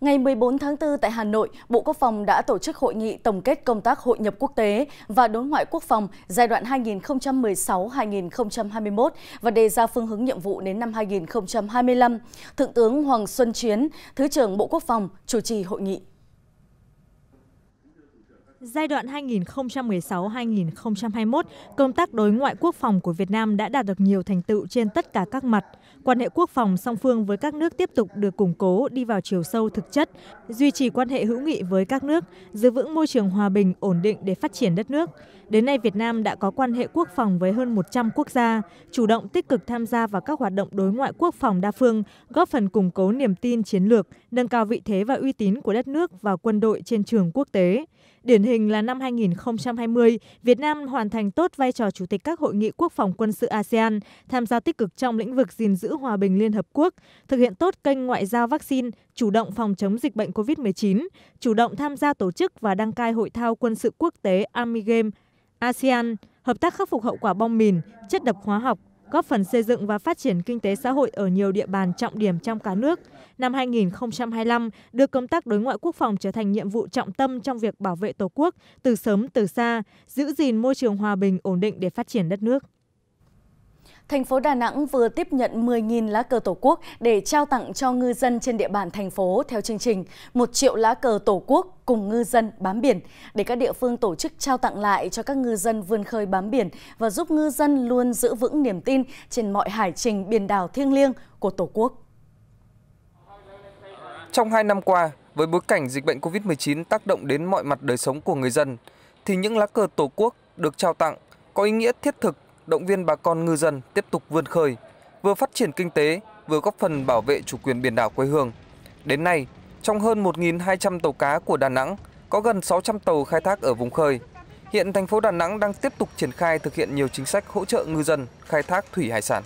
Ngày 14 tháng 4 tại Hà Nội, Bộ Quốc phòng đã tổ chức hội nghị tổng kết công tác hội nhập quốc tế và đối ngoại quốc phòng giai đoạn 2016-2021 và đề ra phương hướng nhiệm vụ đến năm 2025. Thượng tướng Hoàng Xuân Chiến, Thứ trưởng Bộ Quốc phòng, chủ trì hội nghị. Giai đoạn 2016-2021, công tác đối ngoại quốc phòng của Việt Nam đã đạt được nhiều thành tựu trên tất cả các mặt. Quan hệ quốc phòng song phương với các nước tiếp tục được củng cố đi vào chiều sâu thực chất, duy trì quan hệ hữu nghị với các nước, giữ vững môi trường hòa bình ổn định để phát triển đất nước. Đến nay Việt Nam đã có quan hệ quốc phòng với hơn 100 quốc gia, chủ động tích cực tham gia vào các hoạt động đối ngoại quốc phòng đa phương, góp phần củng cố niềm tin chiến lược, nâng cao vị thế và uy tín của đất nước và quân đội trên trường quốc tế. Điển hình là năm 2020, Việt Nam hoàn thành tốt vai trò chủ tịch các hội nghị quốc phòng quân sự ASEAN, tham gia tích cực trong lĩnh vực gìn giữ hòa bình Liên Hợp Quốc, thực hiện tốt kênh ngoại giao vaccine, chủ động phòng chống dịch bệnh COVID-19, chủ động tham gia tổ chức và đăng cai hội thao quân sự quốc tế Army Game ASEAN, hợp tác khắc phục hậu quả bom mìn, chất độc hóa học, góp phần xây dựng và phát triển kinh tế xã hội ở nhiều địa bàn trọng điểm trong cả nước. Năm 2025, đưa công tác đối ngoại quốc phòng trở thành nhiệm vụ trọng tâm trong việc bảo vệ Tổ quốc từ sớm từ xa, giữ gìn môi trường hòa bình ổn định để phát triển đất nước. Thành phố Đà Nẵng vừa tiếp nhận 10.000 lá cờ Tổ quốc để trao tặng cho ngư dân trên địa bàn thành phố theo chương trình 1 triệu lá cờ Tổ quốc cùng ngư dân bám biển để các địa phương tổ chức trao tặng lại cho các ngư dân vươn khơi bám biển và giúp ngư dân luôn giữ vững niềm tin trên mọi hải trình biển đảo thiêng liêng của Tổ quốc. Trong hai năm qua, với bối cảnh dịch bệnh COVID-19 tác động đến mọi mặt đời sống của người dân, thì những lá cờ Tổ quốc được trao tặng có ý nghĩa thiết thực động viên bà con ngư dân tiếp tục vươn khơi, vừa phát triển kinh tế, vừa góp phần bảo vệ chủ quyền biển đảo quê hương. Đến nay, trong hơn 1.200 tàu cá của Đà Nẵng, có gần 600 tàu khai thác ở vùng khơi. Hiện thành phố Đà Nẵng đang tiếp tục triển khai thực hiện nhiều chính sách hỗ trợ ngư dân khai thác thủy hải sản.